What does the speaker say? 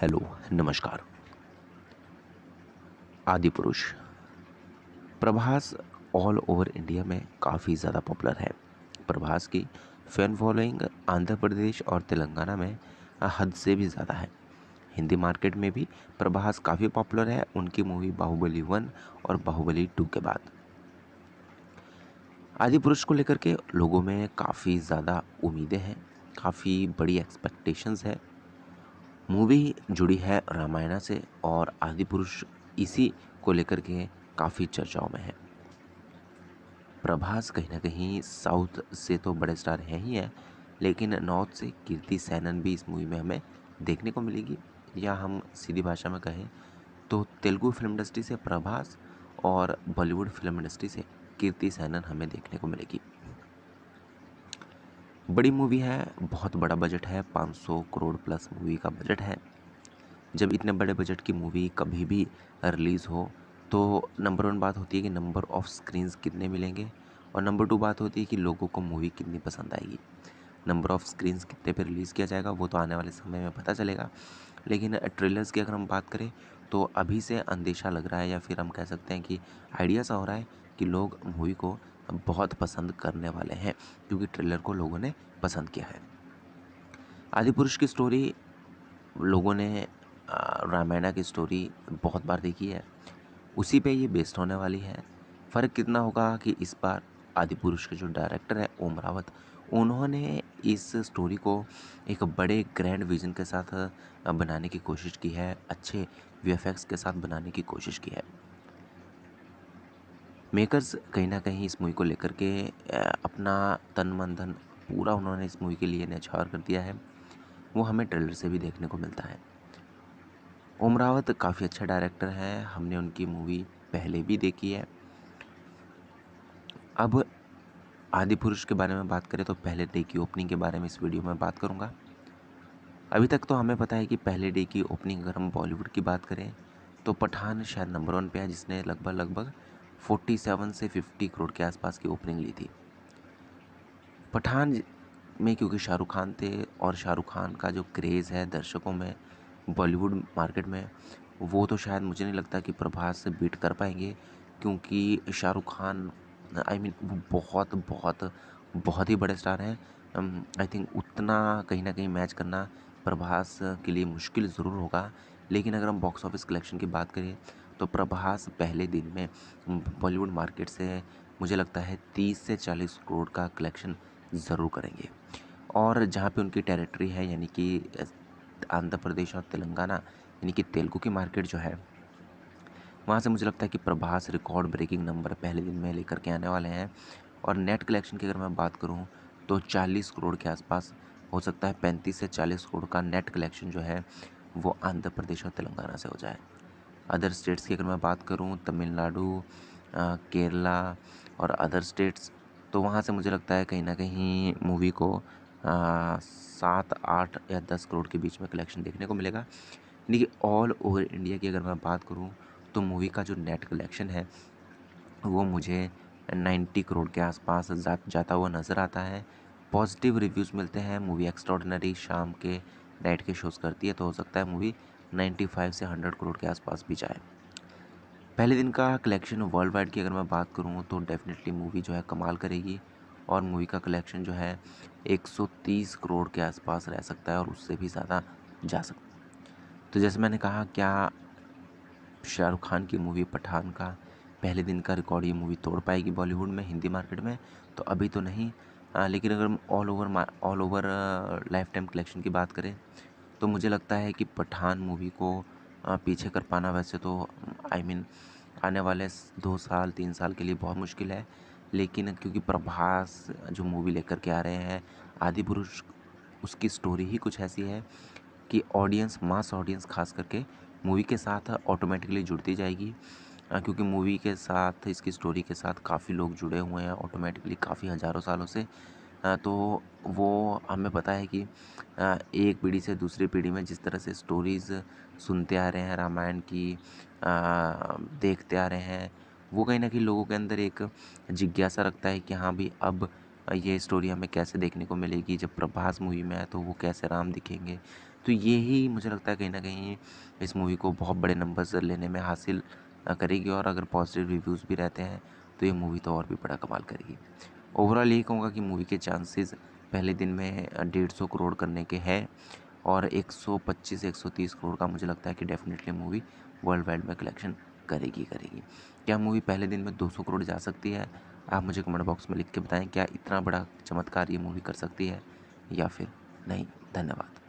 hello नमस्कार आदि पुरुष प्रभास ऑल ओवर इंडिया में काफ़ी ज़्यादा पॉपुलर है प्रभास की फैन फॉलोइंग आंध्र प्रदेश और तेलंगाना में हद से भी ज़्यादा है हिंदी मार्केट में भी प्रभास काफ़ी पॉपुलर है उनकी मूवी बाहुबली वन और बाहुबली टू के बाद आदि पुरुष को लेकर के लोगों में काफ़ी ज़्यादा उम्मीदें हैं काफ़ी बड़ी एक्सपेक्टेशंस है मूवी जुड़ी है रामायण से और आदि पुरुष इसी को लेकर के काफ़ी चर्चाओं में है प्रभास कहीं ना कहीं साउथ से तो बड़े स्टार हैं ही हैं लेकिन नॉर्थ से कीर्ति सैनन भी इस मूवी में हमें देखने को मिलेगी या हम सीधी भाषा में कहें तो तेलुगु फिल्म इंडस्ट्री से प्रभास और बॉलीवुड फिल्म इंडस्ट्री से कीर्ति सैनन हमें देखने को मिलेगी बड़ी मूवी है बहुत बड़ा बजट है 500 करोड़ प्लस मूवी का बजट है जब इतने बड़े बजट की मूवी कभी भी रिलीज़ हो तो नंबर वन बात होती है कि नंबर ऑफ स्क्रीन्स कितने मिलेंगे और नंबर टू बात होती है कि लोगों को मूवी कितनी पसंद आएगी नंबर ऑफ़ स्क्रीन्स कितने पे रिलीज़ किया जाएगा वो तो आने वाले समय में पता चलेगा लेकिन ट्रेलर्स की अगर हम बात करें तो अभी से अंदेशा लग रहा है या फिर हम कह सकते हैं कि आइडिया सा हो रहा है कि लोग मूवी को बहुत पसंद करने वाले हैं क्योंकि ट्रेलर को लोगों ने पसंद किया है आदि पुरुष की स्टोरी लोगों ने रामायणा की स्टोरी बहुत बार देखी है उसी पे ये बेस्ड होने वाली है फ़र्क कितना होगा कि इस बार आदि पुरुष के जो डायरेक्टर हैं ओम रावत उन्होंने इस स्टोरी को एक बड़े ग्रैंड विजन के साथ बनाने की कोशिश की है अच्छे वी के साथ बनाने की कोशिश की है मेकर्स कहीं ना कहीं इस मूवी को लेकर के अपना तन मन धन पूरा उन्होंने इस मूवी के लिए न्यौछावर कर दिया है वो हमें ट्रेलर से भी देखने को मिलता है ओम रावत काफ़ी अच्छा डायरेक्टर है हमने उनकी मूवी पहले भी देखी है अब आदि पुरुष के बारे में बात करें तो पहले डे की ओपनिंग के बारे में इस वीडियो में बात करूँगा अभी तक तो हमें पता है कि पहले डे की ओपनिंग अगर हम बॉलीवुड की बात करें तो पठान शायद नंबर वन पे है जिसने लगभग लगभग 47 से 50 करोड़ के आसपास की ओपनिंग ली थी पठान में क्योंकि शाहरुख खान थे और शाहरुख खान का जो क्रेज़ है दर्शकों में बॉलीवुड मार्केट में वो तो शायद मुझे नहीं लगता कि प्रभास से बीट कर पाएंगे क्योंकि Shahrukh Khan I I mean mean, बहुत बहुत बहुत ही बड़े स्टार हैं आई um, थिंक उतना कहीं ना कहीं मैच करना प्रभास के लिए मुश्किल ज़रूर होगा लेकिन अगर हम बॉक्स ऑफिस कलेक्शन की बात करें तो प्रभास पहले दिन में बॉलीवुड मार्केट से मुझे लगता है तीस से चालीस करोड़ का कलेक्शन ज़रूर करेंगे और जहाँ पे उनकी टेरिटरी है यानी कि आंध्र प्रदेश और तेलंगाना यानी कि तेलुगु की मार्केट जो है वहाँ से मुझे लगता है कि प्रभास रिकॉर्ड ब्रेकिंग नंबर पहले दिन में लेकर के आने वाले हैं और नेट कलेक्शन की अगर मैं बात करूँ तो 40 करोड़ के आसपास हो सकता है 35 से 40 करोड़ का नेट कलेक्शन जो है वो आंध्र प्रदेश और तेलंगाना से हो जाए अदर स्टेट्स की अगर मैं बात करूँ तमिलनाडु केरला और अदर स्टेट्स तो वहाँ से मुझे लगता है कहीं ना कहीं मूवी को सात आठ या दस करोड़ के बीच में कलेक्शन देखने को मिलेगा लेकिन ऑल ओवर इंडिया की अगर मैं बात करूँ तो मूवी का जो नेट कलेक्शन है वो मुझे नाइन्टी करोड़ के आसपास जा, जाता हुआ नज़र आता है पॉजिटिव रिव्यूज़ मिलते हैं मूवी एक्स्ट्रॉडनरी शाम के नाइट के शोज़ करती है तो हो सकता है मूवी नाइन्टी फाइव से हंड्रेड करोड़ के आसपास भी जाए पहले दिन का कलेक्शन वर्ल्ड वाइड की अगर मैं बात करूँ तो डेफिनेटली मूवी जो है कमाल करेगी और मूवी का कलेक्शन जो है 130 करोड़ के आसपास रह सकता है और उससे भी ज़्यादा जा सकता है तो जैसे मैंने कहा क्या शाहरुख खान की मूवी पठान का पहले दिन का रिकॉर्ड ये मूवी तोड़ पाएगी बॉलीवुड में हिंदी मार्केट में तो अभी तो नहीं आ, लेकिन अगर all over all over lifetime collection की बात करें तो मुझे लगता है कि पठान मूवी को पीछे कर पाना वैसे तो आई मीन आने वाले दो साल तीन साल के लिए बहुत मुश्किल है लेकिन क्योंकि प्रभास जो मूवी लेकर के आ रहे हैं आदि पुरुष उसकी स्टोरी ही कुछ ऐसी है कि ऑडियंस मास ऑडियंस खास करके मूवी के साथ ऑटोमेटिकली जुड़ती जाएगी क्योंकि मूवी के साथ इसकी स्टोरी के साथ काफ़ी लोग जुड़े हुए हैं ऑटोमेटिकली काफ़ी हज़ारों सालों से तो वो हमें पता है कि एक पीढ़ी से दूसरी पीढ़ी में जिस तरह से स्टोरीज़ सुनते आ रहे हैं रामायण की देखते आ रहे हैं वो कहीं ना कहीं लोगों के अंदर एक जिज्ञासा रखता है कि हाँ भाई अब ये स्टोरी हमें कैसे देखने को मिलेगी जब प्रभास मूवी में आए तो वो कैसे राम दिखेंगे तो ये ही मुझे लगता है कहीं ना कहीं इस मूवी को बहुत बड़े नंबर्स लेने में हासिल करेगी और अगर पॉजिटिव रिव्यूज़ भी रहते हैं तो ये मूवी तो और भी बड़ा कमाल करेगी ओवरऑल यही कहूँगा कि मूवी के चांसेस पहले दिन में डेढ़ सौ करोड़ करने के हैं और एक सौ पच्चीस एक सौ तीस करोड़ का मुझे लगता है कि डेफिनेटली मूवी वर्ल्ड वाइड में कलेक्शन करेगी करेगी क्या मूवी पहले दिन में दो सौ करोड़ जा सकती है आप मुझे कमेंट बॉक्स में लिख के बताएं क्या इतना बड़ा चमत्कार ये मूवी कर सकती है या फिर नहीं धन्यवाद